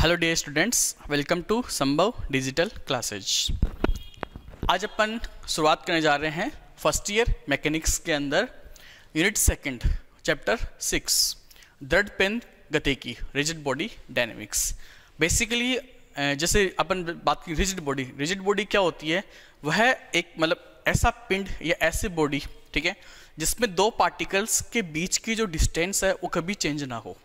hello dear students welcome to Sambhav digital classes आज अपन शुरुआत करने जा रहे हैं फर्स्ट ईयर मैकेनिक्स के अंदर यूनिट सेकंड चैप्टर सिक्स दृढ़ पेन गति की रिजिड बॉडी डायनेमिक्स बेसिकली जैसे अपन बात की रिजिड बॉडी रिजिड बॉडी क्या होती है वह एक मतलब ऐसा पिंड या ऐसी बॉडी ठीक है जिसमें दो पार्टिकल्स के बीच की जो डिस्टेंस है वो कभी चेंज ना हो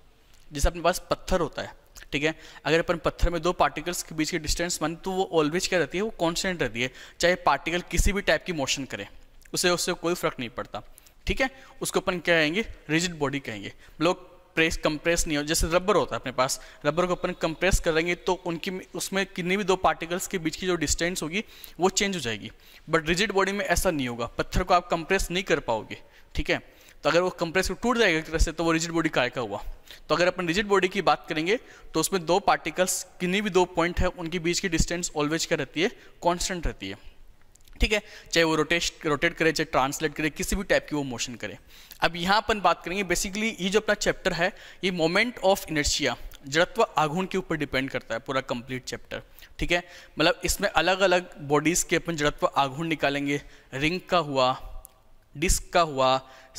जैसे अपने पास पत्थर होता है ठीक है अगर अपन पत्थर में दो पार्टिकल्स के बीच की डिस्टेंस माने तो वो ऑलवेज क्या रहती है वो कॉन्स्टेंट रहती है चाहे पार्टिकल किसी भी टाइप की मोशन करे उसे उससे कोई फर्क नहीं पड़ता ठीक है उसको अपन क्या कहेंगे रिजिड बॉडी कहेंगे लोग प्रेस कंप्रेस नहीं हो जैसे रबर होता है अपने पास रबर को अपन कंप्रेस करेंगे तो उनकी उसमें कितनी भी दो पार्टिकल्स के बीच की जो डिस्टेंस होगी वो चेंज हो जाएगी बट रिजिड बॉडी में ऐसा नहीं होगा पत्थर को आप कंप्रेस नहीं कर पाओगे ठीक है तो अगर वो कंप्रेस टूट जाएगा एक तरह से तो वो रिजिड बॉडी काय का हुआ तो अगर अपन रिजिड बॉडी की बात करेंगे तो उसमें दो पार्टिकल्स किन्हीं भी दो पॉइंट है उनके बीच की डिस्टेंस ऑलवेज क्या रहती है कॉन्स्टेंट रहती है ठीक है चाहे वो रोटेट रोटेट करे चाहे ट्रांसलेट करे किसी भी टाइप की वो मोशन करे अब यहाँ अपन बात करेंगे बेसिकली ये जो अपना चैप्टर है ये मोमेंट ऑफ इनर्शिया जड़त्व आघूर्ण के ऊपर डिपेंड करता है पूरा कंप्लीट चैप्टर ठीक है मतलब इसमें अलग अलग बॉडीज़ के अपन जड़त्व आघूर्ण निकालेंगे रिंग का हुआ डिस्क का हुआ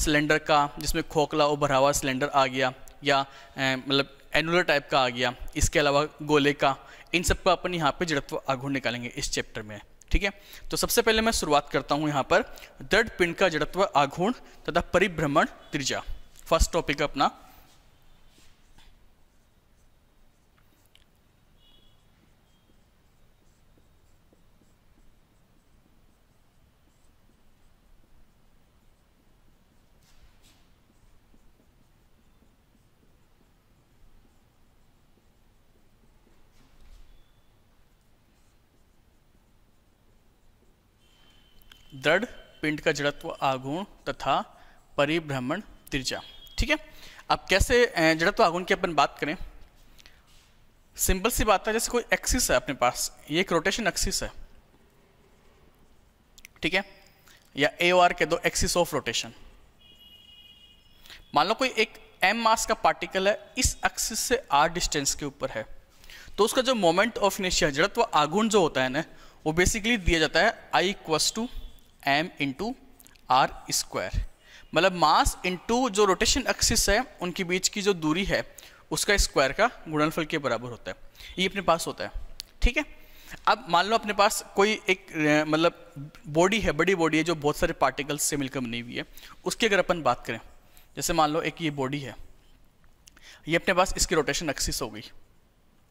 सिलेंडर का जिसमें खोखला उभरा हुआ सिलेंडर आ गया या मतलब एनुलर टाइप का आ गया इसके अलावा गोले का इन सब का अपन यहाँ पे जड़त्व आघूर्ण निकालेंगे इस चैप्टर में ठीक है तो सबसे पहले मैं शुरुआत करता हूँ यहाँ पर दृढ़ पिंड का जड़त्व आघूर्ण तथा परिभ्रमण त्रिजा फर्स्ट टॉपिक अपना दृढ़ पिंड का जड़त्व आगुण तथा परिभ्रमण त्रिज्या ठीक है अब कैसे जड़त्व आगुण की अपन बात करें सिंपल सी बात है जैसे कोई एक्सिस है अपने पास ये एक रोटेशन एक्सिस है ठीक है या ए ओ आर के दो एक्सिस ऑफ रोटेशन मान लो कोई एक एम मास का पार्टिकल है इस एक्सिस से आर डिस्टेंस के ऊपर है तो उसका जो मोमेंट ऑफ इनिशिया जड़त्व आगुण जो होता है ना वो बेसिकली दिया जाता है I equals to M into R square मतलब मास इंटू जो रोटेशन एक्सिस है उनके बीच की जो दूरी है उसका स्क्वायर का गुणनफल के बराबर होता है ये अपने पास होता है ठीक है अब मान लो अपने पास कोई एक मतलब बॉडी है बड़ी बॉडी है जो बहुत सारे पार्टिकल्स से मिलकर बनी हुई है उसकी अगर अपन बात करें जैसे मान लो एक ये बॉडी है ये अपने पास इसकी रोटेशन एक्सिस हो गई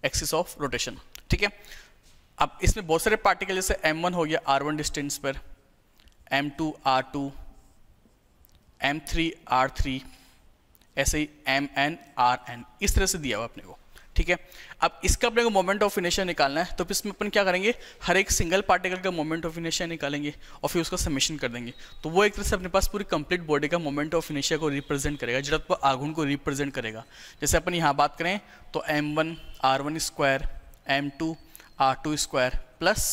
एक्सिस ऑफ रोटेशन ठीक है अब इसमें बहुत सारे पार्टिकल जैसे m1 हो गया r1 डिस्टेंस पर M two two R M three R three ऐसे ही एम एन आर एन इस तरह से दिया हुआ अपने को ठीक है अब इसका अपने को मोमेंट ऑफ इनेशन निकालना है तो फिर इसमें अपन क्या करेंगे हर एक सिंगल पार्टिकल का मोमेंट ऑफ इनेशिया निकालेंगे और फिर उसका समेशन कर देंगे तो वो एक तरह से अपने पास पूरी कंप्लीट बॉडी का मोमेंट ऑफ इनेशिया को रिप्रेजेंट करेगा पर आघुन को रिप्रेजेंट करेगा जैसे अपन यहाँ बात करें तो M one R one square M two R two square plus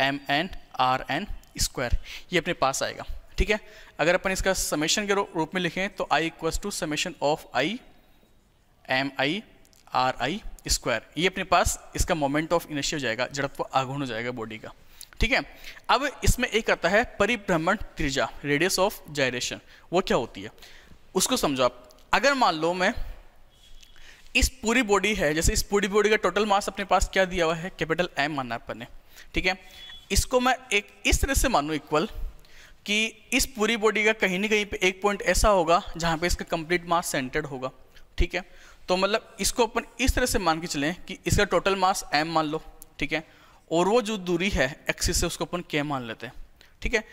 M N R N square ये अपने पास आएगा ठीक है अगर अपन इसका समेशन के रूप में लिखें तो I equals to summation of I M I R I square ये अपने पास इसका मोमेंट ऑफ इनर्शिया जाएगा जड़त्व आघूर्ण हो जाएगा बॉडी का ठीक है अब इसमें एक आता है परिभ्रमण त्रिजा रेडियस ऑफ जायरेशन वो क्या होती है उसको समझो आप अगर मान लो मैं इस पूरी बॉडी है जैसे इस पूरी बॉडी का टोटल मास अपने पास क्या दिया हुआ है कैपिटल एम माना अपन ने ठीक है इसको मैं एक इस तरह से मानूँ इक्वल कि इस पूरी बॉडी का कहीं ना कहीं पे एक पॉइंट ऐसा होगा जहाँ पे इसका कंप्लीट मास सेंटर्ड होगा ठीक है तो मतलब इसको अपन इस तरह से मान के चलें कि इसका टोटल मास एम मान लो ठीक है और वो जो दूरी है एक्सिस से उसको अपन के मान लेते हैं ठीक है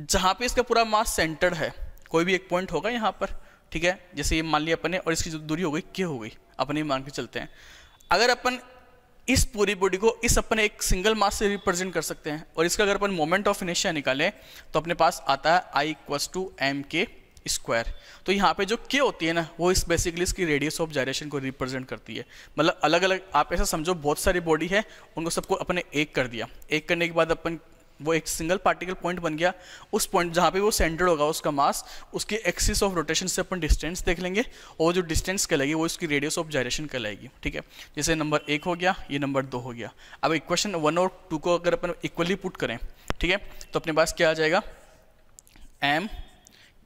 जहाँ पे इसका पूरा मास सेंटर्ड है कोई भी एक पॉइंट होगा यहाँ पर ठीक है जैसे ये मान लिया अपने और इसकी जो दूरी हो गई के हो गई अपने मान के चलते हैं अगर अपन इस पूरी बॉडी को इस अपने एक सिंगल मास से रिप्रेजेंट कर सकते हैं और इसका अगर अपन मोमेंट ऑफ इनेशिया निकालें तो अपने पास आता है I equals to M K square तो यहाँ पे जो के होती है ना वो इस बेसिकली इसकी रेडियस ऑफ जायरेशन को रिप्रेजेंट करती है मतलब अलग अलग आप ऐसा समझो बहुत सारी बॉडी है उनको सबको अपने एक कर दिया एक करने के बाद अपन वो एक सिंगल पार्टिकल पॉइंट बन गया उस पॉइंट जहाँ पे वो सेंटर होगा उसका मास उसके एक्सिस ऑफ रोटेशन से अपन डिस्टेंस देख लेंगे और जो डिस्टेंस कहलाएगी वो उसकी रेडियस ऑफ जायरेशन कहलाएगी ठीक है जैसे नंबर एक हो गया ये नंबर दो हो गया अब इक्वेशन वन और टू को अगर अपन इक्वली पुट करें ठीक है तो अपने पास क्या आ जाएगा M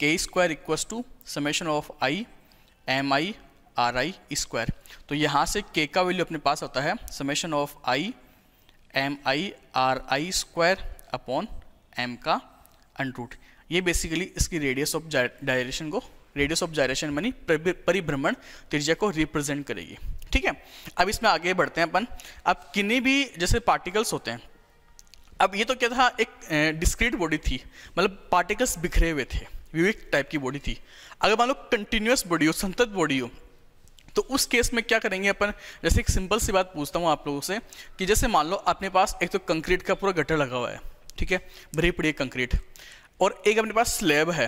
K square equals to summation of I M I R I square तो यहाँ से के का वैल्यू अपने पास होता है summation of I M I R I square upon M का अनरूट ये बेसिकली इसकी रेडियस ऑफ डायरेक्शन को रेडियस ऑफ डायरेक्शन मनी परिभ्रमण त्रिज्या को रिप्रेजेंट करेगी ठीक है अब इसमें आगे बढ़ते हैं अपन अब किन्हीं भी जैसे पार्टिकल्स होते हैं अब ये तो क्या था एक डिस्क्रीट बॉडी थी मतलब पार्टिकल्स बिखरे हुए थे विविक टाइप की बॉडी थी अगर मान लो कंटिन्यूस बॉडी हो संतत बॉडी हो तो उस केस में क्या करेंगे अपन जैसे एक सिंपल सी बात पूछता हूँ आप लोगों से कि जैसे मान लो अपने पास एक तो कंक्रीट का पूरा गटर लगा हुआ है ठीक है भरी पड़ी है कंक्रीट और एक अपने पास स्लैब है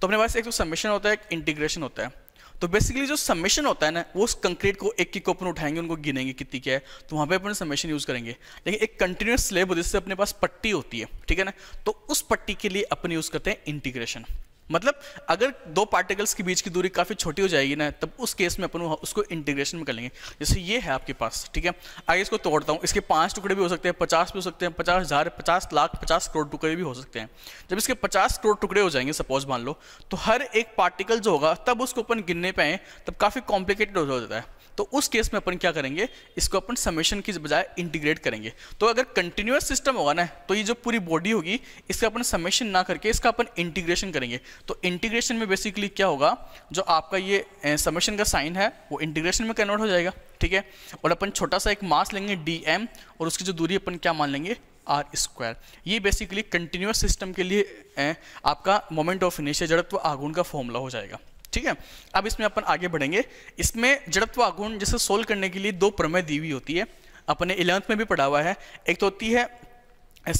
तो अपने पास एक तो सबमिशन होता है एक इंटीग्रेशन होता है तो बेसिकली जो सबमिशन होता है ना वो उस कंक्रीट को एक एक ओपन उठाएंगे उनको गिनेंगे कितनी क्या है तो वहां पे अपन सबमिशन यूज़ करेंगे लेकिन एक कंटिन्यूस स्लेब जिससे अपने पास पट्टी होती है ठीक है ना तो उस पट्टी के लिए अपन यूज़ करते हैं इंटीग्रेशन मतलब अगर दो पार्टिकल्स के बीच की दूरी काफ़ी छोटी हो जाएगी ना तब उस केस में अपन उसको इंटीग्रेशन में कर लेंगे जैसे ये है आपके पास ठीक है आगे इसको तोड़ता हूँ इसके पाँच टुकड़े भी हो सकते हैं पचास भी हो सकते हैं पचास हज़ार पचास लाख पचास करोड़ टुकड़े भी हो सकते हैं जब इसके पचास करोड़ टुकड़े हो जाएंगे सपोज मान लो तो हर एक पार्टिकल जो होगा तब उसको अपन गिनने पर आए तब काफ़ी कॉम्प्लिकेटेड हो जाता है तो उस केस में अपन क्या करेंगे इसको अपन समेशन की बजाय इंटीग्रेट करेंगे तो अगर कंटिन्यूस सिस्टम होगा ना तो ये जो पूरी बॉडी होगी इसका अपन समेशन ना करके इसका अपन इंटीग्रेशन करेंगे तो इंटीग्रेशन में बेसिकली क्या होगा जो आपका ये समेशन का साइन है वो इंटीग्रेशन में कन्वर्ट हो जाएगा ठीक है और अपन छोटा सा एक मास लेंगे डी एम और उसकी जो दूरी अपन क्या मान लेंगे आर स्क्वायर ये बेसिकली कंटिन्यूस सिस्टम के लिए आपका मोमेंट ऑफ इनिशियल जड़त्व आगुन का फॉर्मूला हो जाएगा ठीक है अब इसमें अपन आगे बढ़ेंगे इसमें जड़त्व आगुण जैसे सोल्व करने के लिए दो प्रमेय दी हुई होती है अपने इलेवंथ में भी पढ़ा हुआ है एक तो होती है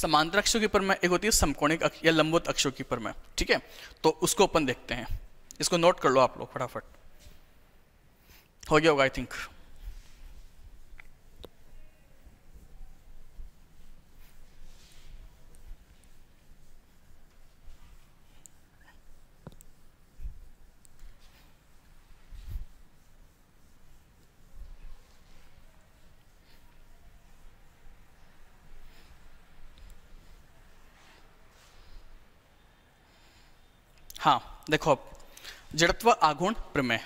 समांतर अक्षों की प्रमेय एक होती है समकोणिक या लंबोत अक्षों की प्रमेय ठीक है तो उसको अपन देखते हैं इसको नोट कर लो आप लोग फटाफट हो गया होगा आई थिंक देखो जड़त्व आगुण प्रमेय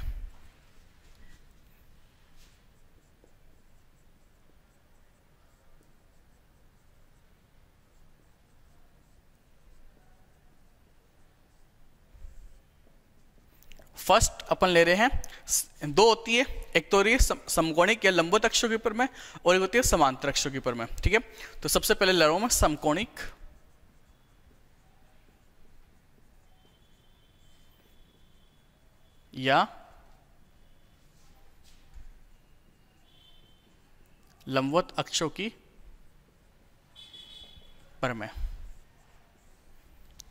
फर्स्ट अपन ले रहे हैं दो होती है एक तो रही है समकोणिक या लंबोत अक्षों के ऊपर में और एक होती है समांतर अक्षों के ऊपर में ठीक है तो सबसे पहले ले रहा हूं मैं समकोणिक या लंबवत अक्षों की परमेय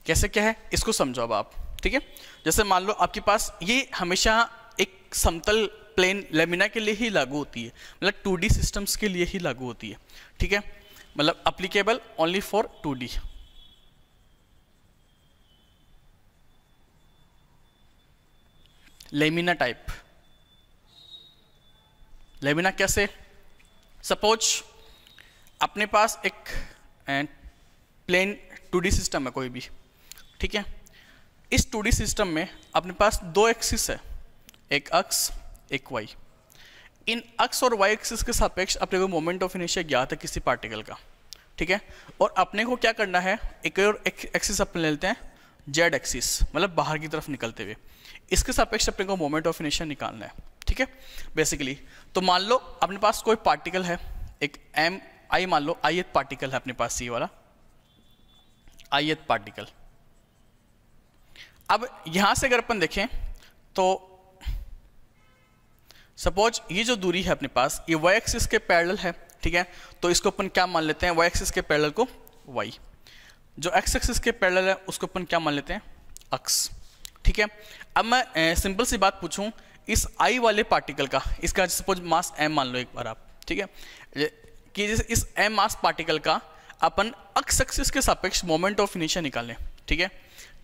कैसे क्या है इसको समझो अब आप ठीक है जैसे मान लो आपके पास ये हमेशा एक समतल प्लेन लेमिना के लिए ही लागू होती है मतलब टू सिस्टम्स के लिए ही लागू होती है ठीक है मतलब applicable only for two lamina type lamina कैसे सपोज अपने पास एक प्लेन टू सिस्टम है कोई भी ठीक है इस टू सिस्टम में अपने पास दो एक्सिस है एक अक्स एक वाई इन अक्स और वाई एक्सिस के सापेक्ष अपने को मोमेंट ऑफ इनिशिया ज्ञात है किसी पार्टिकल का ठीक है और अपने को क्या करना है एक और एक्सिस अपने लेते हैं जेड एक्सिस मतलब बाहर की तरफ निकलते हुए इसके सापेक्ष अपने को मोमेंट ऑफ इनिशन निकालना है ठीक है बेसिकली तो मान लो अपने पास कोई पार्टिकल है एक एम आई मान लो आई एथ पार्टिकल है अपने पास सी वाला आई एथ पार्टिकल अब यहां से अगर अपन देखें तो सपोज ये जो दूरी है अपने पास ये वाई एक्सिस के पैरेलल है ठीक है तो इसको अपन क्या मान लेते हैं वाई एक्सिस के पैरेलल को वाई जो एक्स एक्सिस के पैरेलल है उसको अपन क्या मान लेते हैं अक्स ठीक है अब मैं सिंपल सी बात पूछूं इस आई वाले पार्टिकल का इसका सपोज मास एम मान लो एक बार आप ठीक है कि जैसे इस एम मास पार्टिकल का अपन अक्स एक्सिस के सापेक्ष मोमेंट ऑफ इनिशिया निकालें ठीक है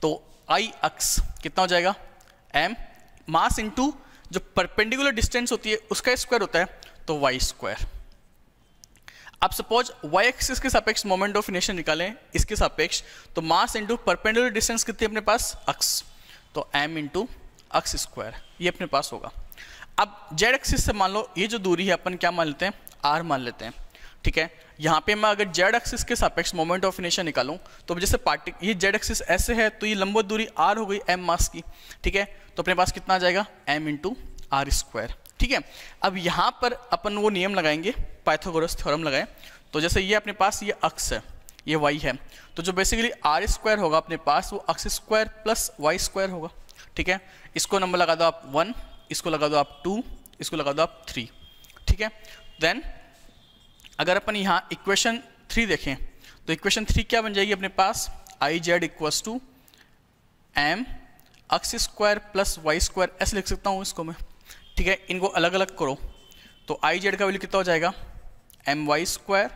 तो आई अक्स कितना हो जाएगा एम मास इंटू जो परपेंडिकुलर डिस्टेंस होती है उसका स्क्वायर होता है तो वाई स्क्वायर आप सपोज वाई एक्सिस के सापेक्ष मोमेंट ऑफ इनिशिया निकालें इसके सापेक्ष तो मास इंटू परपेंडिकुलर डिस्टेंस कितनी अपने पास अक्स तो m इंटू अक्स स्क्वायर ये अपने पास होगा अब जेड एक्सिस से मान लो ये जो दूरी है अपन क्या मान लेते हैं आर मान लेते हैं ठीक है यहाँ पे मैं अगर जेड एक्सिस के सापेक्ष मोमेंट ऑफ इनेशन निकालूं तो जैसे पार्टी ये जेड एक्सिस ऐसे है तो ये लंबवत दूरी आर हो गई एम मास की ठीक है तो अपने पास कितना आ जाएगा एम इंटू आर स्क्वायर ठीक है अब यहाँ पर अपन वो नियम लगाएंगे पाइथागोरस थ्योरम लगाएं तो जैसे ये अपने पास ये अक्स है ये वाई है तो जो बेसिकली आर स्क्वायर होगा अपने पास वो X square plus Y square होगा ठीक है इसको नंबर लगा दो आप वन इसको लगा दो आप टू इसको लगा दो आप थ्री ठीक है देन अगर अपन यहाँ इक्वेशन थ्री देखें तो इक्वेशन थ्री क्या बन जाएगी अपने पास I Z equals to M X square plus Y square ऐसे लिख सकता हूँ इसको मैं ठीक है इनको अलग अलग करो तो आई जेड का वैल्यू कितना हो जाएगा M Y square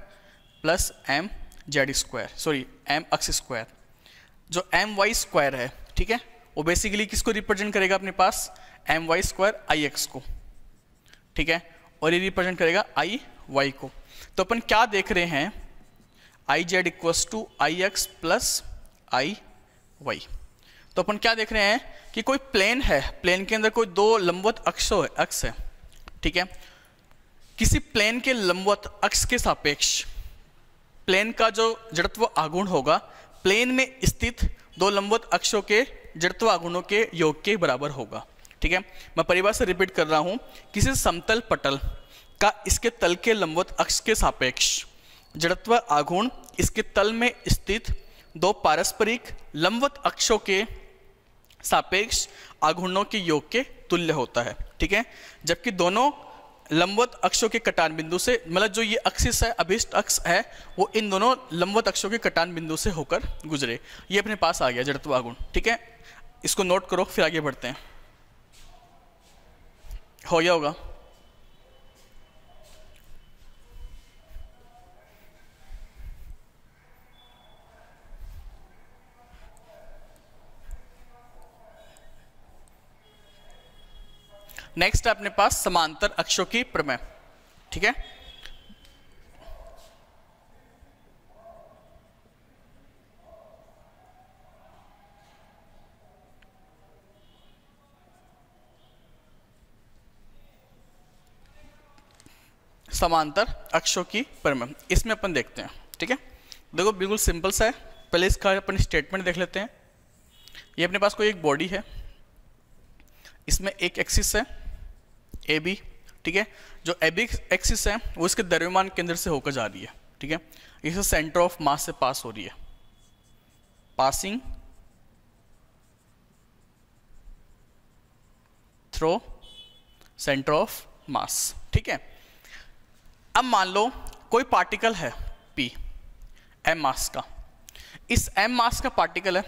plus M Z square sorry M X square जो एम वाई स्क्वायर है ठीक है वो बेसिकली किसको रिप्रेजेंट करेगा अपने पास M Y square I X को ठीक है और ये रिप्रेजेंट करेगा आई वाई को तो अपन क्या देख रहे हैं I Z equals to I X plus I Y तो अपन क्या देख रहे हैं कि कोई प्लेन है प्लेन के अंदर कोई दो लंबवत अक्ष है अक्ष है ठीक है किसी प्लेन के लंबवत अक्ष के सापेक्ष प्लेन का जो जड़त्व आगुण होगा प्लेन में स्थित दो लंबवत अक्षों के जड़त्व आगुणों के योग के बराबर होगा ठीक है मैं परिवार से रिपीट कर रहा हूँ किसी समतल पटल का इसके तल के लंबवत अक्ष के सापेक्ष जड़त्व आगुण इसके तल में स्थित दो पारस्परिक लंबवत अक्षों के सापेक्ष आगुणों के योग के तुल्य होता है ठीक है जबकि दोनों लंबवत अक्षों के कटान बिंदु से मतलब जो ये अक्षिस है अभिष्ट अक्ष है वो इन दोनों लंबवत अक्षों के कटान बिंदु से होकर गुजरे ये अपने पास आ गया जड़त्वागुण ठीक है इसको नोट करो फिर आगे बढ़ते हैं हो गया होगा नेक्स्ट है अपने पास समांतर अक्षों की प्रमेय ठीक है समांतर अक्षों की प्रमेय इसमें अपन देखते हैं ठीक है देखो बिल्कुल सिंपल सा है पहले इसका अपन स्टेटमेंट देख लेते हैं ये अपने पास कोई एक बॉडी है इसमें एक एक्सिस है ए बी ठीक है जो ए बी एक्सिस है वो इसके द्रव्यमान केंद्र से होकर जा रही है ठीक है इसे सेंटर ऑफ मास से पास हो रही है passing through centre of mass ठीक है अब मान लो कोई पार्टिकल है पी एम मास का इस एम मास का पार्टिकल है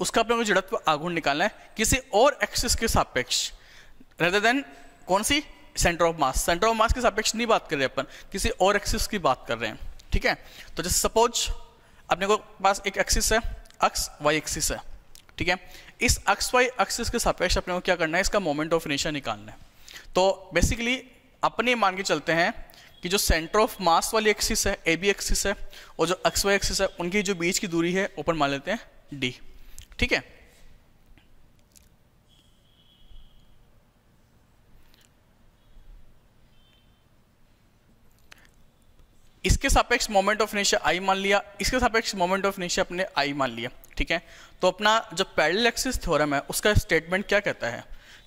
उसका अपने जड़त्व आघूर्ण निकालना है किसी और एक्सिस के सापेक्ष रेदर देन कौन सी centre of mass centre of mass के सापेक्ष नहीं बात कर रहे अपन किसी और एक्सिस की बात कर रहे हैं ठीक है तो जैसे सपोज अपने को पास एक एक्सिस है अक्स वाई एक्सिस है ठीक है इस अक्स वाई एक्सिस के सापेक्ष अपने को क्या करना है इसका मोमेंट ऑफ इनेशिया निकालना है तो बेसिकली अपने मान के चलते हैं कि जो सेंटर ऑफ मास वाली एक्सिस है ए बी एक्सिस है और जो अक्स वाई एक्सिस है उनकी जो बीच की दूरी है ओपन मान लेते हैं डी ठीक है इसके सापेक्ष मोमेंट ऑफ इनर्शिया आई मान लिया इसके सापेक्ष मोमेंट ऑफ इनर्शिया अपने आई मान लिया ठीक है तो अपना जो पैरल एक्सिस थ्योरम है उसका स्टेटमेंट क्या कहता है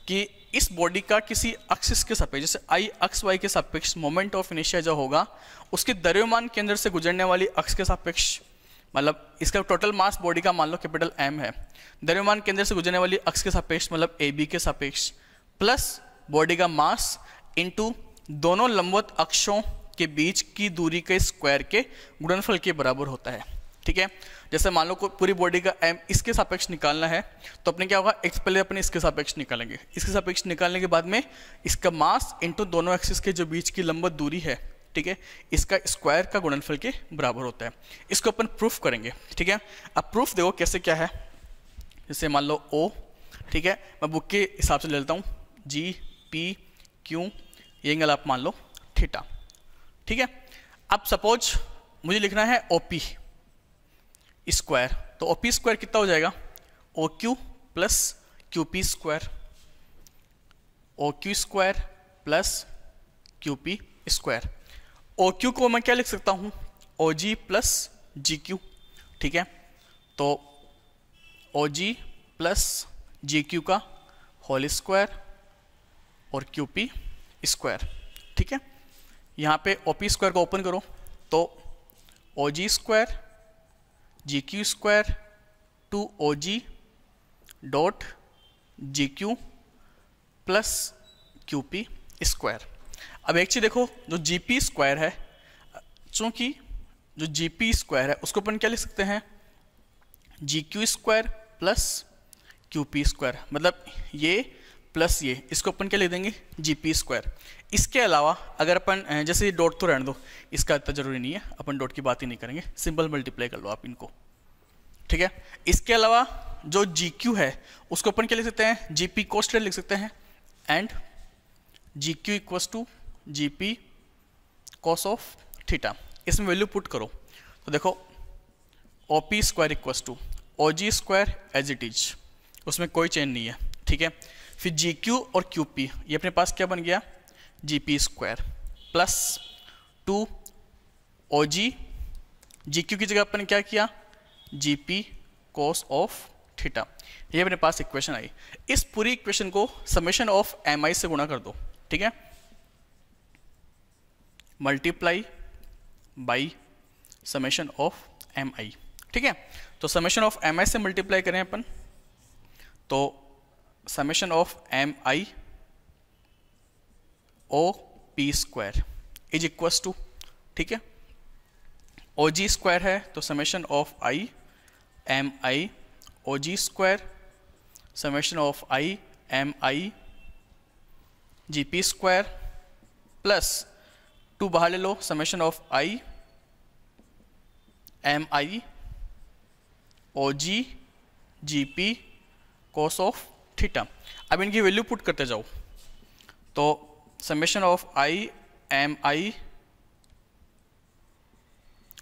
कि इस बॉडी का किसी अक्सिस के सापेक्ष जैसे आई अक्स वाई के सापेक्ष मोमेंट ऑफ इनिशिया जो होगा उसके द्रव्यमान केंद्र से गुजरने वाली अक्स के सापेक्ष मतलब इसका टोटल मास बॉडी का मान लो कैपिटल एम है द्रव्यमान केंद्र से गुजरने वाली अक्स के सापेक्ष मतलब ए बी के सापेक्ष प्लस बॉडी का मास इंटू दोनों लंबवत अक्षों के बीच की दूरी के स्क्वायर के गुणनफल के बराबर होता है ठीक है जैसे मान लो को पूरी बॉडी का एम इसके सापेक्ष निकालना है तो अपने क्या होगा एक्स पहले अपने इसके सापेक्ष निकालेंगे इसके सापेक्ष निकालने के बाद में इसका मास इंटू दोनों एक्सिस के जो बीच की लंबत दूरी है ठीक है इसका स्क्वायर का गुणनफल के बराबर होता है इसको अपन प्रूफ करेंगे ठीक है अब प्रूफ देखो कैसे क्या है जैसे मान लो ओ ठीक है मैं बुक के हिसाब से ले लेता हूँ जी पी क्यू ये एंगल आप मान लो थीटा ठीक है अब सपोज मुझे लिखना है ओ पी स्क्वायर तो ओ पी स्क्वायर कितना हो जाएगा O Q plus Q P square O Q square plus Q P square O Q को मैं क्या लिख सकता हूँ ओ जी प्लस जी क्यू ठीक है तो O G plus G Q का होल स्क्वायर और क्यू पी स्क्वायर ठीक है यहाँ पे ओ पी स्क्वायर को ओपन करो तो O G square G Q square two O G dot G Q plus Q P square अब एक चीज़ देखो जो जी पी स्क्वायर है चूँकि जो जी पी स्क्वायर है उसको अपन क्या लिख सकते हैं G Q square plus Q P square मतलब ये प्लस ये इसको अपन क्या ले देंगे जी पी स्क्वायर इसके अलावा अगर अपन जैसे ये डॉट तो रहने दो इसका इतना जरूरी नहीं है अपन डॉट की बात ही नहीं करेंगे सिंपल मल्टीप्लाई कर लो आप इनको ठीक है इसके अलावा जो जी क्यू है उसको अपन क्या लिख सकते हैं जी पी कोस्ट लिख सकते हैं and G Q equals to G P cos of theta इसमें वैल्यू पुट करो तो देखो O P square equals to O G square as it is उसमें कोई चेंज नहीं है ठीक है फिर जी क्यू और क्यू पी ये अपने पास क्या बन गया G P square plus two O G G Q की जगह अपन क्या किया G P cos of theta ये अपने पास इक्वेशन आई इस पूरी इक्वेशन को समेशन ऑफ एम आई से गुणा कर दो ठीक है multiply by summation of M I ठीक है तो समेशन ऑफ एम आई से मल्टीप्लाई करें अपन तो summation of m i o p square is equals to ठीक है ओ जी स्क्वायर है तो summation of I M I O G square summation of I M I G P square plus two बाहर ले लो summation of I M I O G G P cos of theta अब इनकी value put करते जाओ तो summation of I M I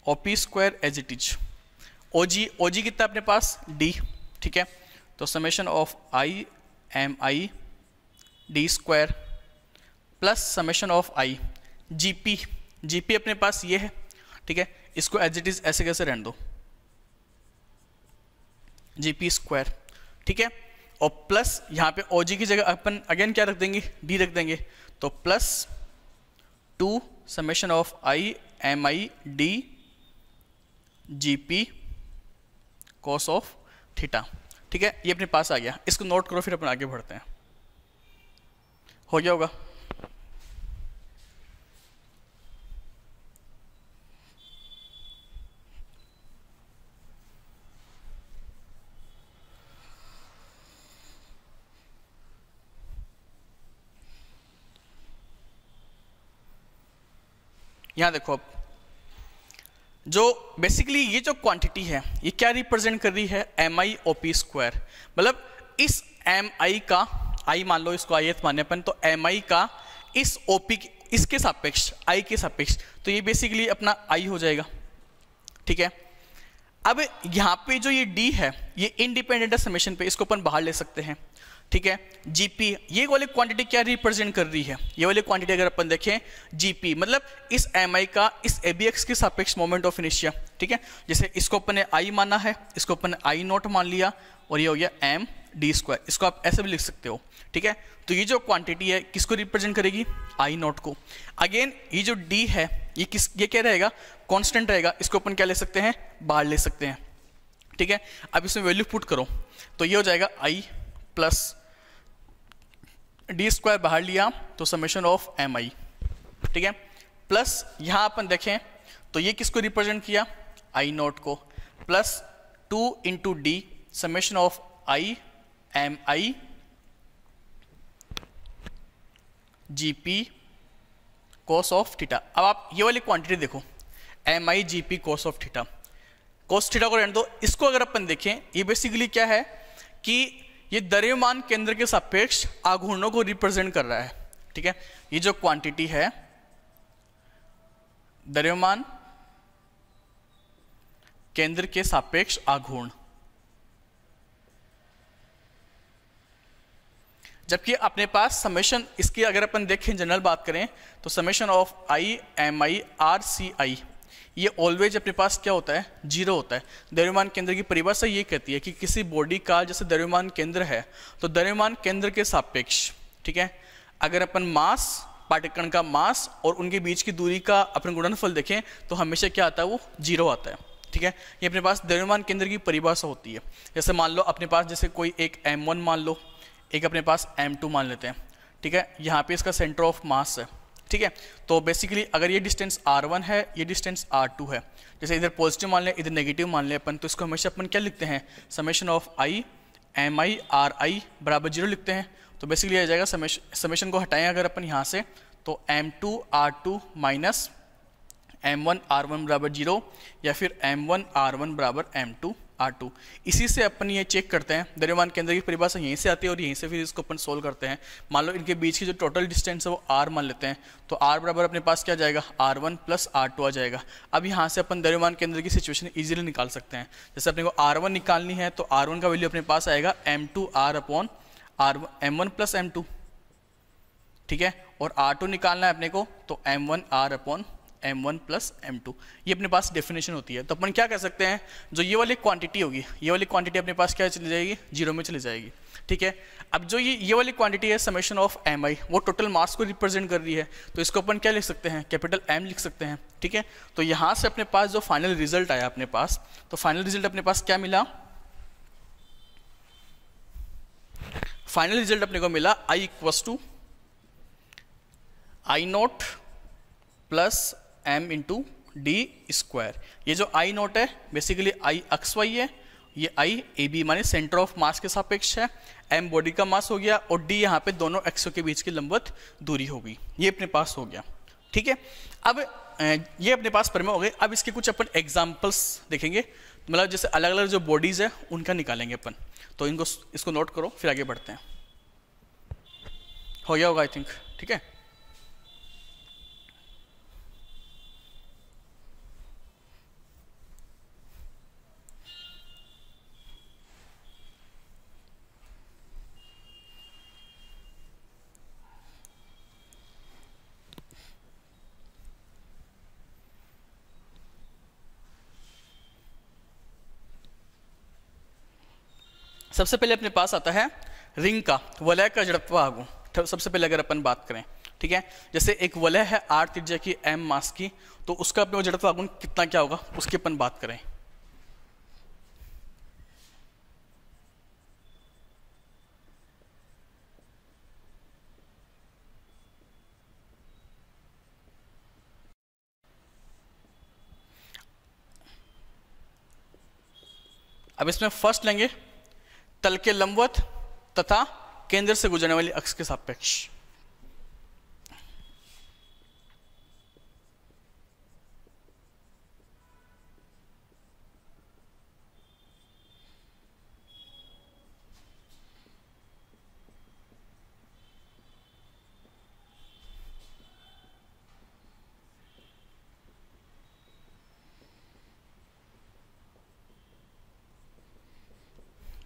OP P square as it is O G O जी कितना अपने पास डी ठीक है तो summation of I M I D square plus summation of I G P G P अपने पास ये है ठीक है इसको एज इट इज ऐसे कैसे रहने दो जी पी स्क्वायर ठीक है और प्लस यहाँ पे ओ की जगह अपन अगेन क्या रख देंगे डी रख देंगे तो plus two summation of I M I D G P cos of theta ठीक है ये अपने पास आ गया इसको नोट करो फिर अपन आगे बढ़ते हैं हो गया होगा यहाँ देखो अब जो बेसिकली ये जो क्वांटिटी है ये क्या रिप्रेजेंट कर रही है M I O P square मतलब इस एम आई का आई मान लो इसको आई एथ मान्य अपन तो एम आई का इस ओ पी इसके सापेक्ष आई के सापेक्ष तो ये बेसिकली अपना आई हो जाएगा ठीक है अब यहाँ पे जो ये डी है ये इंडिपेंडेंट समेशन पे इसको अपन बाहर ले सकते हैं ठीक है जीपी ये वाली क्वांटिटी क्या रिप्रेजेंट कर रही है ये वाली क्वांटिटी अगर अपन देखें जीपी मतलब इस एम का इस एबीएक्स के सापेक्ष मोमेंट ऑफ इनिशिया ठीक है जैसे इसको अपन ने आई माना है इसको अपन ने आई नोट मान लिया और ये हो गया एम डी स्क्वायर इसको आप ऐसे भी लिख सकते हो ठीक है तो ये जो क्वांटिटी है किसको रिप्रेजेंट करेगी आई नॉट को अगेन ये जो डी है ये किस ये क्या रहेगा कॉन्स्टेंट रहेगा इसको अपन क्या ले सकते हैं बाहर ले सकते हैं ठीक है अब इसमें वैल्यू पुट करो तो ये हो जाएगा आई प्लस डी स्क्वायर बाहर लिया तो समेशन ऑफ एम आई ठीक है प्लस यहां अपन देखें तो ये किसको रिप्रेजेंट किया आई नोट को plus two into D summation of I M I G P cos of theta अब आप ये वाली क्वांटिटी देखो M I G P cos of theta cos theta को रहने दो इसको अगर अपन देखें ये बेसिकली क्या है कि ये दरेमान केंद्र के सापेक्ष आघूर्णों को रिप्रेजेंट कर रहा है ठीक है ये जो क्वांटिटी है द्रव्यमान केंद्र के सापेक्ष आघूर्ण जबकि अपने पास समेशन इसकी अगर अपन देखें जनरल बात करें तो summation of I M I R C I ये ऑलवेज अपने पास क्या होता है जीरो होता है द्रव्यमान केंद्र की परिभाषा ये कहती है कि किसी बॉडी का जैसे द्रव्यमान केंद्र है तो द्रव्यमान केंद्र के सापेक्ष ठीक है अगर अपन मास पाठ्यकरण का मास और उनके बीच की दूरी का अपन गुणनफल देखें तो हमेशा क्या आता है वो जीरो आता है ठीक है ये अपने पास द्रव्यमान केंद्र की परिभाषा होती है जैसे मान लो अपने पास जैसे कोई एक एम मान लो एक अपने पास एम मान लेते हैं ठीक है यहाँ पे इसका सेंटर ऑफ मास है ठीक है तो बेसिकली अगर ये डिस्टेंस आर वन है ये डिस्टेंस आर टू है जैसे इधर पॉजिटिव मान लें इधर नेगेटिव मान लें अपन तो इसको हमेशा अपन क्या लिखते हैं summation of I M I R I बराबर जीरो लिखते हैं तो बेसिकली आ जाएगा समेशन को हटाएं अगर अपन यहाँ से तो M two R two minus M one R one बराबर जीरो या फिर एम वन आर वन बराबर एम टू आर टू इसी से अपन ये चेक करते हैं के केंद्र की परिभाषा यहीं से आती है और यहीं से फिर इसको अपन सोल्व करते हैं मान लो इनके बीच की जो टोटल डिस्टेंस है वो आर मान लेते हैं तो आर बराबर अपने पास क्या जाएगा R one plus R two आ जाएगा अब यहाँ से अपन के केंद्र की सिचुएशन ईजिली निकाल सकते हैं जैसे अपने को आर वन निकालनी है तो आर वन का वैल्यू अपने पास आएगा M two R upon R M one plus M two ठीक है और आर टू निकालना है अपने को तो M one R upon M one plus M two ये अपने पास डेफिनेशन होती है तो अपन क्या कह सकते हैं जो ये वाली क्वांटिटी होगी ये वाली क्वांटिटी अपने पास क्या चली जाएगी जीरो में चली जाएगी ठीक है अब जो ये ये वाली क्वांटिटी है समेशन ऑफ एम आई वो टोटल मार्क्स को रिप्रेजेंट कर रही है तो इसको अपन क्या लिख सकते हैं कैपिटल एम लिख सकते हैं ठीक है तो यहाँ से अपने पास जो फाइनल रिजल्ट आया अपने पास तो फाइनल रिजल्ट अपने पास क्या मिला फाइनल रिजल्ट अपने को मिला I equals to I naught plus M into D square ये जो आई नोट है बेसिकली आई अक्स वाई है ये आई ए बी माने सेंटर ऑफ मास के सापेक्ष है एम बॉडी का मास हो गया और डी यहाँ पे दोनों एक्सों के बीच की लंबवत दूरी होगी ये अपने पास हो गया ठीक है अब ये अपने पास परमा हो गए अब इसके कुछ अपन एग्जाम्पल्स देखेंगे मतलब जैसे अलग अलग जो बॉडीज़ है उनका निकालेंगे अपन तो इनको इसको नोट करो फिर आगे बढ़ते हैं हो गया होगा आई थिंक ठीक है सबसे पहले अपने पास आता है रिंग का वलय का जड़पवा आगू सबसे पहले अगर अपन बात करें ठीक है जैसे एक वलय है आर त्रिज्या की एम मास की तो उसका अपने जड़त्व आगुण कितना क्या होगा उसकी अपन बात करें अब इसमें फर्स्ट लेंगे तल के लंबवत तथा केंद्र से गुजरने वाली अक्ष के सापेक्ष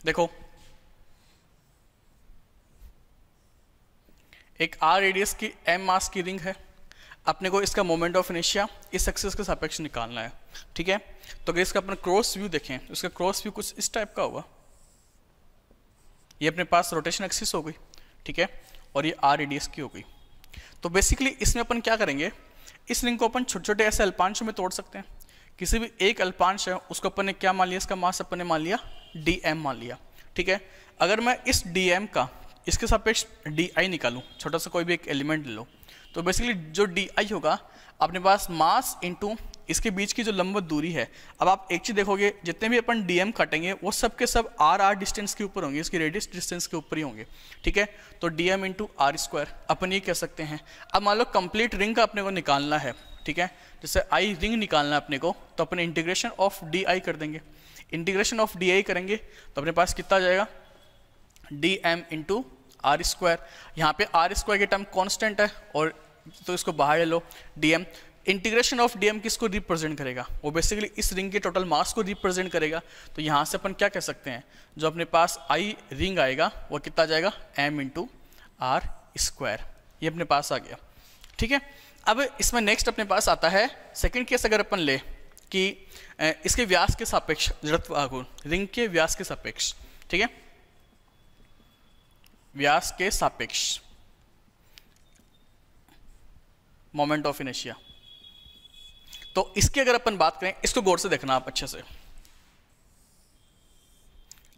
देखो एक आर रेडियस की एम मास की रिंग है अपने को इसका मोमेंट ऑफ इनिशिया इस एक्सेस के सापेक्ष निकालना है ठीक है तो अगर इसका अपना क्रॉस व्यू देखें उसका क्रॉस व्यू कुछ इस टाइप का होगा ये अपने पास रोटेशन एक्सिस हो गई ठीक है और ये आर रेडियस की हो गई तो बेसिकली इसमें अपन क्या करेंगे इस रिंग को अपन छोटे छोटे ऐसे अल्पांश में तोड़ सकते हैं किसी भी एक अल्पांश है उसको अपन ने क्या मान लिया इसका मास अपन ने मान लिया डी मान लिया ठीक है अगर मैं इस डी का इसके सापेक्ष डी आई निकालूँ छोटा सा कोई भी एक एलिमेंट ले लो तो बेसिकली जो डी आई होगा अपने पास मास इंटू इसके बीच की जो लंबत दूरी है अब आप एक चीज़ देखोगे जितने भी अपन डी एम काटेंगे वो सब के सब आर आर डिस्टेंस के ऊपर होंगे इसकी रेडियस डिस्टेंस के ऊपर ही होंगे ठीक है तो D M into R square अपन ये कह सकते हैं अब मान लो कंप्लीट रिंग का अपने को निकालना है ठीक है जैसे आई रिंग निकालना है अपने को तो अपने इंटीग्रेशन ऑफ डी आई कर देंगे इंटीग्रेशन ऑफ डी आई करेंगे तो अपने पास कितना आ जाएगा D M into R square यहाँ पे आर स्क्वायर के टर्म कांस्टेंट है और तो इसको बाहर ले लो डीएम इंटीग्रेशन ऑफ डीएम किसको रिप्रेजेंट करेगा वो बेसिकली इस रिंग के टोटल मास को रिप्रेजेंट करेगा तो यहाँ से अपन क्या कह सकते हैं जो अपने पास आई रिंग आएगा वो कितना जाएगा एम इंटू आर स्क्वायर ये अपने पास आ गया ठीक है अब इसमें नेक्स्ट अपने पास आता है सेकेंड केस अगर अपन ले कि इसके व्यास के सापेक्ष जड़त्व आघूर्ण रिंग के व्यास के सापेक्ष ठीक है व्यास के सापेक्ष मोमेंट ऑफ इनेशिया तो इसकी अगर अपन बात करें इसको गौर से देखना आप अच्छे से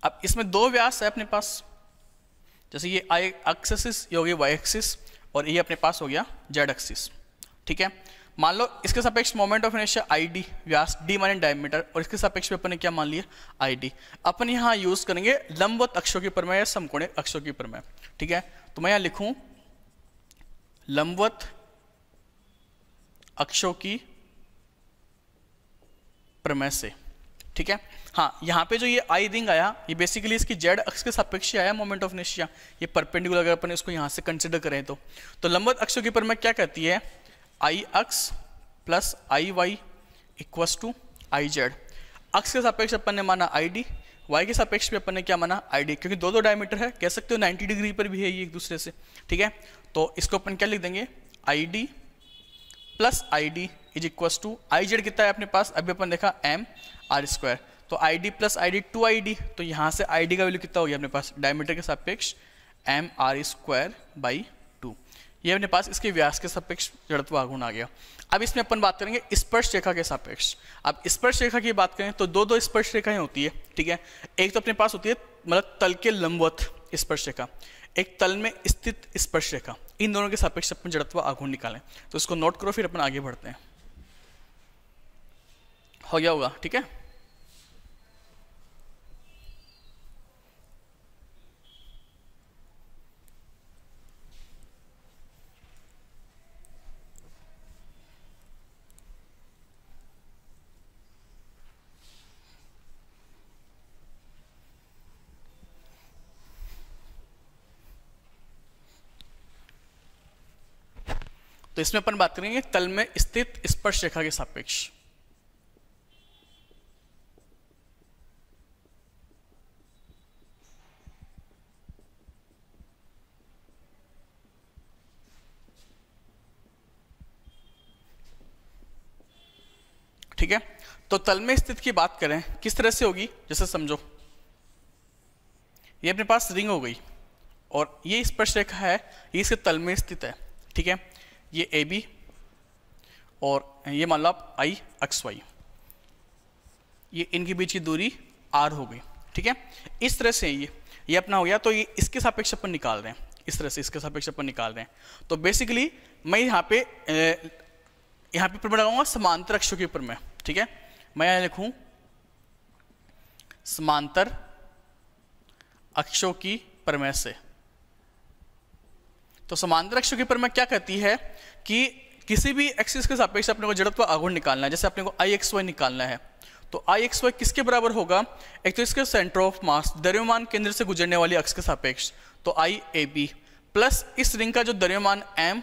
अब इसमें दो व्यास है अपने पास जैसे ये आई एक्सिस ये हो गया वाई एक्सिस और ये अपने पास हो गया जेड एक्सिस ठीक है मान लो इसके सापेक्ष moment of inertia I D व्यास डी माने डायमीटर और इसके सापेक्ष में अपन ने क्या मान लिया आई डी अपन यहाँ यूज करेंगे लंबवत अक्षों की प्रमेय या समकोण अक्षों की प्रमेय ठीक है तो मैं यहाँ लिखूं लंबवत अक्षों की प्रमेय से ठीक है हाँ यहाँ पे जो ये आई रिंग आया ये बेसिकली इसकी जेड अक्ष के सापेक्ष आया मोमेंट ऑफ इनर्शिया ये परपेंडिकुलर अगर अपन इसको यहाँ से कंसिडर करें तो तो लंबत अक्षों की प्रमेय क्या कहती है I X plus I Y equals to I Z अक्स के सापेक्ष अपन ने माना आई डी वाई के सापेक्ष भी अपन ने क्या माना आई डी क्योंकि दो दो डायमीटर है कह सकते हो 90 डिग्री पर भी है ये एक दूसरे से ठीक है तो इसको अपन क्या लिख देंगे I D plus I D is equals to I Z कितना है अपने पास अभी अपन देखा एम आर स्क्वायर तो I D plus I D two I D तो यहाँ से आई डी का वैल्यू कितना हो गया अपने पास डायमीटर के सापेक्ष एम आर स्क्वायर बाई ये अपने पास इसके व्यास के सापेक्ष जड़त्व आगुण आ गया अब इसमें अपन बात करेंगे स्पर्श रेखा के सापेक्ष अब स्पर्श रेखा की बात करें तो दो दो स्पर्श रेखाएं होती है ठीक है एक तो अपने पास होती है मतलब तल के लंबवत स्पर्श रेखा एक तल में स्थित स्पर्श रेखा इन दोनों के सापेक्ष अपन जड़त्व आगुण निकालें तो इसको नोट करो फिर अपन आगे बढ़ते हैं हो गया होगा ठीक है तो इसमें अपन बात करेंगे तल में स्थित स्पर्श रेखा के सापेक्ष ठीक है तो तल में स्थित की बात करें किस तरह से होगी जैसे समझो ये अपने पास रिंग हो गई और ये स्पर्श रेखा है ये इसके तल में स्थित है ठीक है ये ए बी और ये मान लो आप आई एक्स वाई ये इनके बीच की दूरी आर हो गई ठीक है इस तरह से ये ये अपना हो गया तो ये इसके सापेक्ष अपन निकाल रहे हैं इस तरह से इसके सापेक्ष अपन निकाल रहे हैं तो बेसिकली मैं यहाँ पे यहाँ पे प्रमेय लगाऊंगा समांतर अक्षों के ऊपर में ठीक है मैं यहाँ लिखूँ समांतर अक्षों की प्रमेय से तो समांतर अक्ष के ऊपर मैं क्या कहती है कि किसी भी एक्सिस के सापेक्ष अपने को जड़त्व आघूर्ण निकालना है जैसे अपने को आई एक्स वाई निकालना है तो आई एक्स वाई किसके बराबर होगा एक तो इसके सेंटर ऑफ मास द्रव्यमान केंद्र से गुजरने वाली अक्ष के सापेक्ष तो आई ए बी प्लस इस रिंग का जो द्रव्यमान एम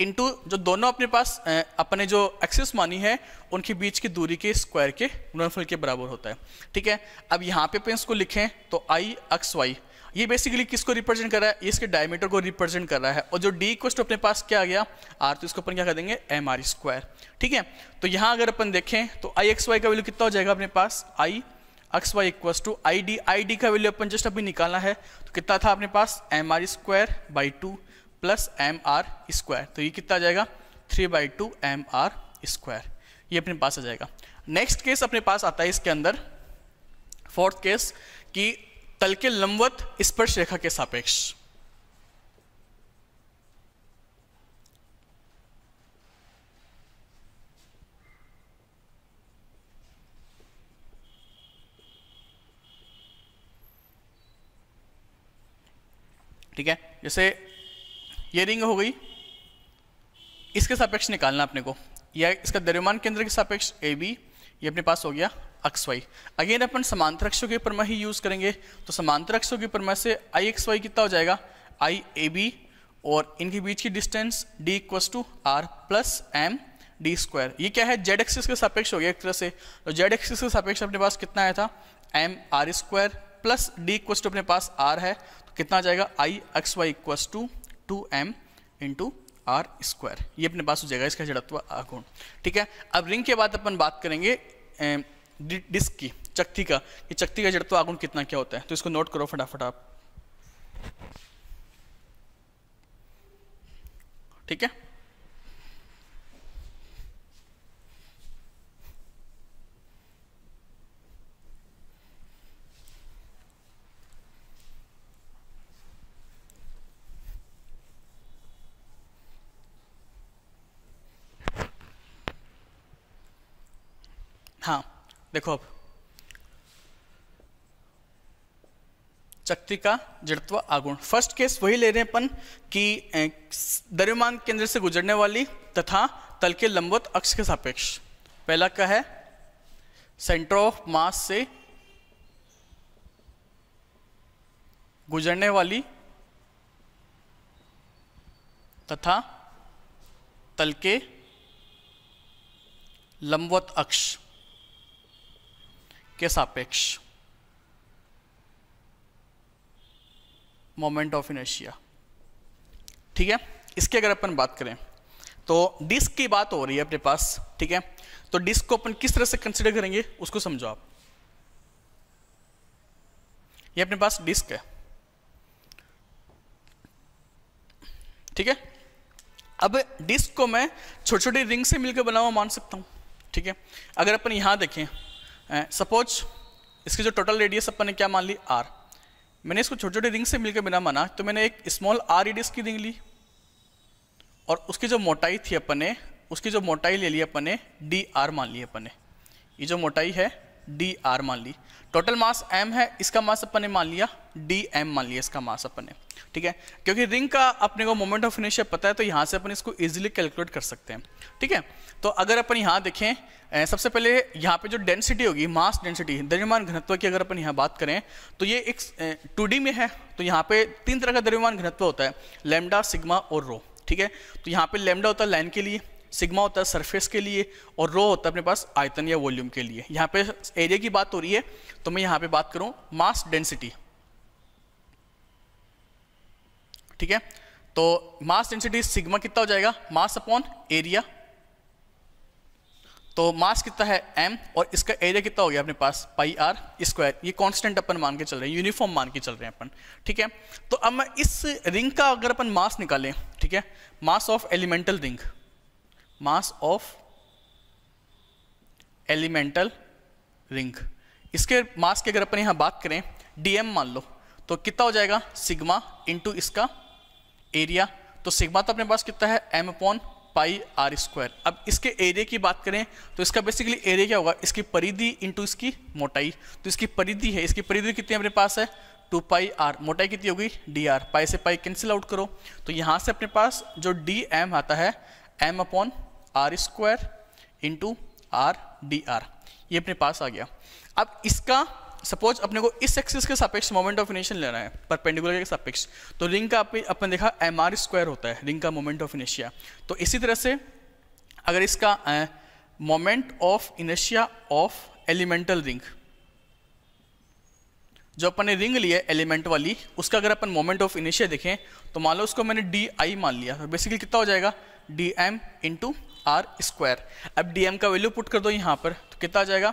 इंटू जो दोनों अपने पास अपने जो एक्सेस मानी है उनके बीच की दूरी के स्क्वायर के गुणनफल के बराबर होता है ठीक है अब यहाँ पे अपन इसको लिखें तो आई एक्स वाई ये बेसिकली किसको रिप्रेजेंट कर रहा है इसके डायमीटर को रिप्रेजेंट कर रहा है और जो डी इक्वस टू अपने पास क्या आ गया आर तो इसको अपन क्या कर देंगे एम आर स्क्वायर ठीक है तो यहाँ अगर अपन देखें तो आई एक्स वाई का वैल्यू कितना हो जाएगा अपने पास I X Y equal to I D I D का वैल्यू अपन जस्ट अभी निकालना है तो कितना था अपने पास M R square by two plus M R square तो ये कितना आ जाएगा three by two M R square ये अपने पास आ जाएगा नेक्स्ट केस अपने पास आता है इसके अंदर फोर्थ केस कि तल के लंबवत स्पर्श रेखा के सापेक्ष ठीक है जैसे ये रिंग हो गई इसके सापेक्ष निकालना अपने को या इसका द्रव्यमान केंद्र के सापेक्ष ए बी ये अपने पास हो गया एक्स वाई अगेन अपन समांतर अक्षों के प्रमा ही यूज़ करेंगे तो समांतर अक्षों के प्रमेय से आई एक्स वाई कितना हो जाएगा आई ए बी और इनके बीच की distance D equals to R plus M D square ये क्या है जेड एक्सिस के सापेक्ष हो गया एक तरह से तो जेड एक्सिस के सापेक्ष अपने पास कितना आया था M R square plus D equals to अपने पास आर है तो कितना आ जाएगा I X Y equals to two M into R square ये अपने पास हो जाएगा इसका जड़त्व आगुण ठीक है अब रिंग के बाद अपन बात करेंगे डिस्क की चक्ति का कि चक्ति का जड़त्व आगुण कितना क्या होता है तो इसको नोट करो फटाफट आप ठीक है हाँ देखो अब चक्ति का जड़त्व आगुण फर्स्ट केस वही ले रहे हैं अपन कि द्रव्यमान केंद्र से गुजरने वाली तथा तल के लंबवत अक्ष के सापेक्ष पहला क्या है सेंटर ऑफ मास से गुजरने वाली तथा तल के लंबवत अक्ष के सापेक्ष मोमेंट ऑफ इनर्शिया ठीक है इसकी अगर अपन बात करें तो डिस्क की बात हो रही है अपने पास ठीक है तो डिस्क को अपन किस तरह से कंसिडर करेंगे उसको समझो आप ये अपने पास डिस्क है ठीक है अब डिस्क को मैं छोटी छोटी रिंग से मिलकर बना हुआ मान सकता हूं ठीक है अगर अपन यहां देखें सपोज eh, इसकी जो टोटल रेडियस अपन ने क्या मान ली आर मैंने इसको छोटे छोटे रिंग से मिलकर बिना माना तो मैंने एक स्मॉल आर रेडियस की रिंग ली और उसकी जो मोटाई थी अपन ने उसकी जो मोटाई ले ली अपन ने डी आर मान ली अपन ने ये जो मोटाई है डी आर मान ली टोटल मास एम है इसका मास अपन ने मान लिया डी एम मान लिया इसका मास अपन ने ठीक है क्योंकि रिंग का अपने को मोमेंट ऑफ इनिशियल पता है तो यहाँ से अपन इसको इजिली कैलकुलेट कर सकते हैं ठीक है तो अगर अपन यहाँ देखें सबसे पहले यहाँ पे जो डेंसिटी होगी मास डेंसिटी द्रव्यमान घनत्व की अगर अपन यहाँ बात करें तो ये एक टू में है तो यहाँ पे तीन तरह का द्रव्यमान घनत्व होता है लेमडा सिग्मा और रो ठीक है तो यहाँ पे लेमडा होता है लाइन के लिए सिग्मा होता है सरफेस के लिए और रो होता है अपने पास आयतन या वॉल्यूम के लिए यहाँ पे एरिया की बात हो रही है तो मैं यहाँ पे बात करूँ मास डेंसिटी ठीक है तो मास डेंसिटी सिग्मा कितना हो जाएगा मास अपॉन एरिया तो मास कितना है एम और इसका एरिया कितना हो गया अपने पास पाई आर स्क्वायर ये कांस्टेंट अपन मान के चल रहे हैं यूनिफॉर्म मान के चल रहे हैं अपन ठीक है तो अब इस रिंग का अगर अपन मास निकालें ठीक है mass of elemental ring mass of elemental ring इसके मास की अगर अपन यहाँ बात करें डीएम मान लो तो कितना हो जाएगा सिग्मा इनटू इसका एरिया तो सिग्मा तो अपने पास कितना है M upon pi R square अब इसके एरिया की बात करें तो इसका बेसिकली एरिया क्या होगा इसकी परिधि इंटू इसकी मोटाई तो इसकी परिधि है इसकी परिधि कितनी अपने पास है टू पाई आर मोटाई कितनी होगी डी आर पाई से पाई कैंसिल आउट करो तो यहाँ से अपने पास जो डी एम आता है M upon R square into R D R ये अपने पास आ गया अब इसका सपोज अपने को इस एक्सिस के सापेक्ष मोमेंट ऑफ इनेशन लेना है परपेंडिकुलर के सापेक्ष तो रिंग का अपने देखा एम आर स्क्वायर होता है रिंग का मोमेंट ऑफ इनिशिया तो इसी तरह से अगर इसका मोमेंट ऑफ इनिशिया ऑफ एलिमेंटल रिंग जो अपन ने रिंग ली है एलिमेंट वाली उसका अगर अपन मोमेंट ऑफ इनिशिया देखें तो मान लो उसको मैंने डी आई मान लिया तो बेसिकली कितना हो जाएगा D M into R square अब डी एम का वैल्यू पुट कर दो यहाँ पर तो कितना आ जाएगा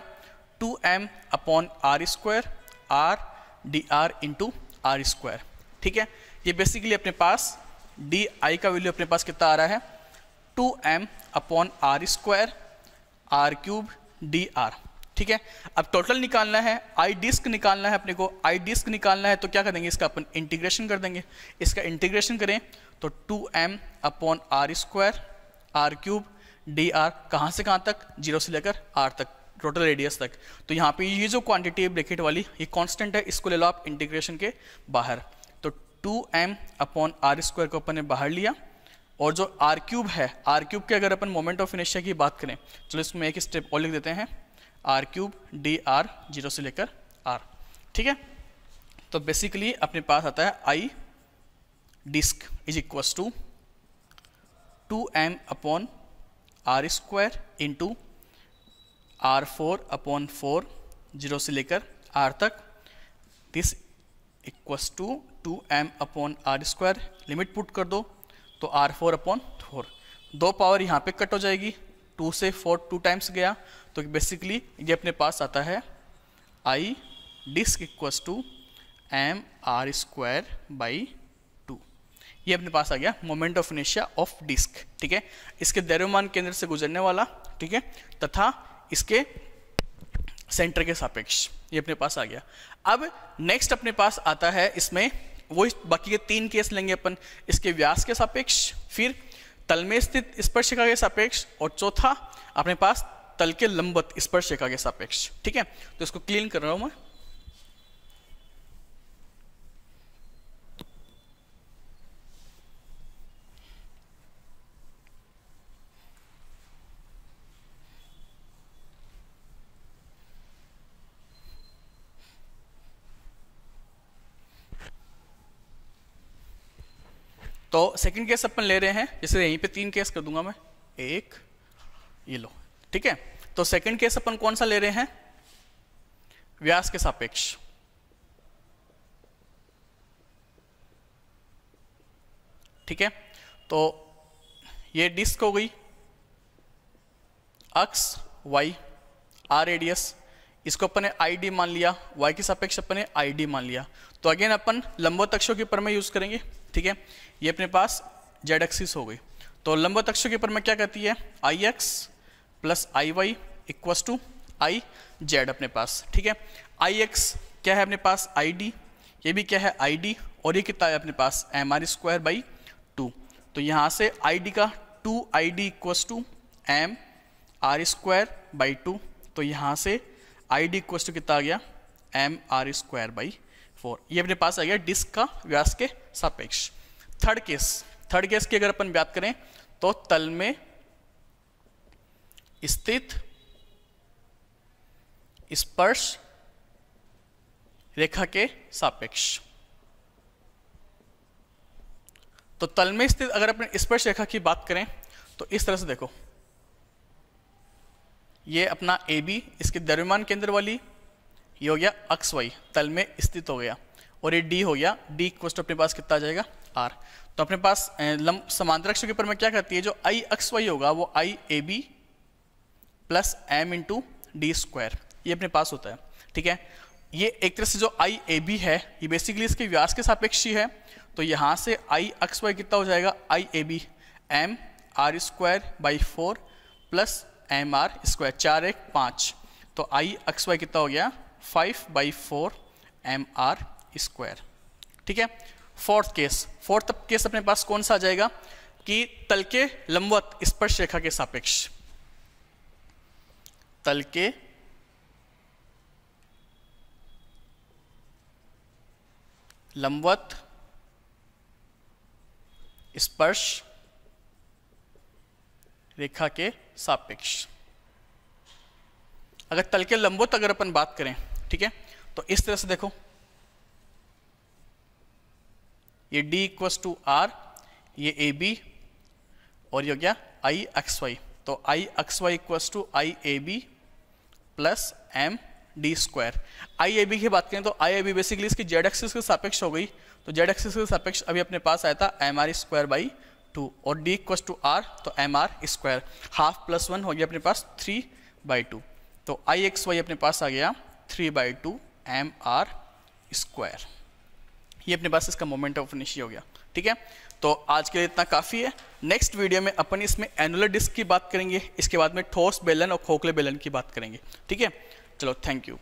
two M upon R square R D R into R square ठीक है ये बेसिकली अपने पास डी आई का वैल्यू अपने पास कितना आ रहा है two M upon R square R cube D R ठीक है अब टोटल निकालना है आई डिस्क निकालना है अपने को आई डिस्क निकालना है तो क्या कर देंगे इसका अपन इंटीग्रेशन कर देंगे इसका इंटीग्रेशन करें तो two M upon R square R cube D R कहाँ से कहाँ तक जीरो से लेकर आर तक टोटल रेडियस तक तो यहाँ पे ये जो क्वांटिटी है ब्रेकेट वाली ये कांस्टेंट है इसको ले लो आप इंटीग्रेशन के बाहर तो two M upon R square को अपन ने बाहर लिया और जो आर क्यूब है आर क्यूब के अगर अपन मोमेंट ऑफ इनेशिया की बात करें चलो इसमें एक स्टेप और लिख देते हैं R cube D R zero से लेकर आर ठीक है तो बेसिकली अपने पास आता है I disc is equal to two M upon R square into R four upon four zero से लेकर आर तक this equals to two M upon R square limit put कर दो तो आर फोर अपॉन फोर दो power यहाँ पे cut हो जाएगी टू से फोर टू टाइम्स गया तो बेसिकली ये अपने पास आता है I disc equals to M R square by two ये अपने पास आ गया मोमेंट ऑफ इनिशिया ऑफ डिस्क ठीक है इसके दैरोमान केंद्र से गुजरने वाला ठीक है तथा इसके सेंटर के सापेक्ष ये अपने पास आ गया अब नेक्स्ट अपने पास आता है इसमें वो बाकी के तीन केस लेंगे अपन इसके व्यास के सापेक्ष फिर तल में स्थित स्पर्शिका के सापेक्ष और चौथा अपने पास तल के लंबत स्पर्श रेखा के सापेक्ष ठीक है तो इसको क्लीन कर रहा हूं मैं तो सेकंड केस अपन ले रहे हैं जैसे यहीं पे तीन केस कर दूंगा मैं एक ये लो ठीक है तो सेकंड केस अपन कौन सा ले रहे हैं व्यास के सापेक्ष ठीक है तो ये डिस्क हो गई अक्स वाई आर रेडियस इसको अपने आईडी आई डी मान लिया वाई के सापेक्ष अपने आईडी आई डी मान लिया तो अगेन अपन लंबो तक्षों के ऊपर में यूज करेंगे ठीक है ये अपने पास जेड एक्सिस हो गई तो लंबो तक्षों के ऊपर में क्या कहती है I X plus I Y equals to I Z अपने पास ठीक है आई एक्स क्या है अपने पास आई डी ये भी क्या है आई डी और ये कितना है अपने पास M R square by two तो यहाँ से आई डी का two I D equals to M R square by two तो यहाँ से आई डी इक्वस टू कितना आ गया M R square by four ये अपने पास आ गया डिस्क का व्यास के सापेक्ष थर्ड केस थर्ड केस की अगर अपन बात करें तो तल में स्थित स्पर्श रेखा के सापेक्ष तो तल में स्थित अगर अपने स्पर्श रेखा की बात करें तो इस तरह से देखो ये अपना ए बी इसके द्रव्यमान केंद्र वाली ये हो गया अक्स वाई तल में स्थित हो गया और ये डी हो गया डी क्वेश्चन अपने पास कितना आ जाएगा आर तो अपने पास लंब समांतर अक्ष के ऊपर में क्या करती है जो आई अक्स वाई होगा वो I A B plus M into D square ये अपने पास होता है ठीक है ये एक तरह से जो आई ए बी है ये बेसिकली इसके व्यास के सापेक्ष ही है तो यहाँ से आई अक्स वाई कितना हो जाएगा I A B M R square by four plus M R square चार एक पाँच तो आई अक्स वाई कितना हो गया five by four M R square ठीक है फोर्थ केस फोर्थ केस अपने पास कौन सा आ जाएगा कि तल के लंबवत स्पर्श रेखा के सापेक्ष तल के लंबवत स्पर्श रेखा के सापेक्ष अगर तल के लंबवत अगर अपन बात करें ठीक है तो इस तरह से देखो ये d इक्वस टू आर ये ए बी और ये हो गया आई एक्स वाई तो I X Y equals to I A B plus M D square I A B की बात करें तो आई ए बी बेसिकली इसकी जेड एक्सिस के सापेक्ष हो गई तो जेड एक्सिस के सापेक्ष अभी अपने पास आया था M R square by two और डी इक्वस टू आर तो M R square half plus one हो गया अपने पास थ्री बाई टू तो आई एक्स वाई अपने पास आ गया three by two M R square ये अपने पास इसका मोमेंट ऑफ इनिशिया हो गया ठीक है तो आज के लिए इतना काफ़ी है नेक्स्ट वीडियो में अपन इसमें एनुलर डिस्क की बात करेंगे इसके बाद में ठोस बेलन और खोखले बेलन की बात करेंगे ठीक है चलो थैंक यू